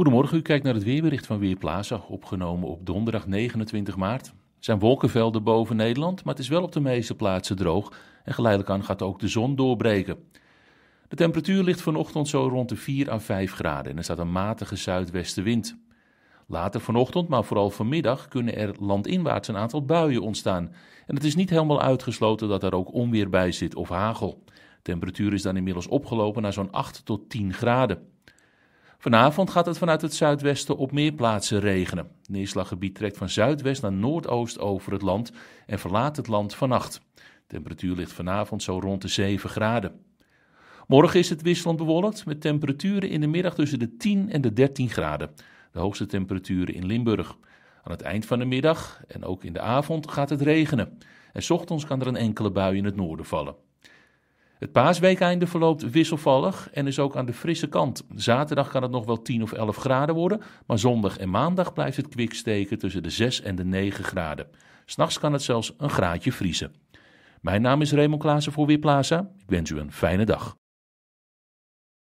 Goedemorgen, u kijkt naar het weerbericht van Weerplaza, opgenomen op donderdag 29 maart. Er zijn wolkenvelden boven Nederland, maar het is wel op de meeste plaatsen droog en geleidelijk aan gaat ook de zon doorbreken. De temperatuur ligt vanochtend zo rond de 4 à 5 graden en er staat een matige zuidwestenwind. Later vanochtend, maar vooral vanmiddag, kunnen er landinwaarts een aantal buien ontstaan. En het is niet helemaal uitgesloten dat er ook onweer bij zit of hagel. De temperatuur is dan inmiddels opgelopen naar zo'n 8 tot 10 graden. Vanavond gaat het vanuit het zuidwesten op meer plaatsen regenen. Het neerslaggebied trekt van zuidwest naar noordoost over het land en verlaat het land vannacht. De temperatuur ligt vanavond zo rond de 7 graden. Morgen is het wisselend bewolkt met temperaturen in de middag tussen de 10 en de 13 graden. De hoogste temperaturen in Limburg. Aan het eind van de middag en ook in de avond gaat het regenen. En ochtends kan er een enkele bui in het noorden vallen. Het paasweekeinde verloopt wisselvallig en is ook aan de frisse kant. Zaterdag kan het nog wel 10 of 11 graden worden, maar zondag en maandag blijft het kwik steken tussen de 6 en de 9 graden. S'nachts kan het zelfs een graadje vriezen. Mijn naam is Raymond Klaassen voor Weerplaza. Ik wens u een fijne dag.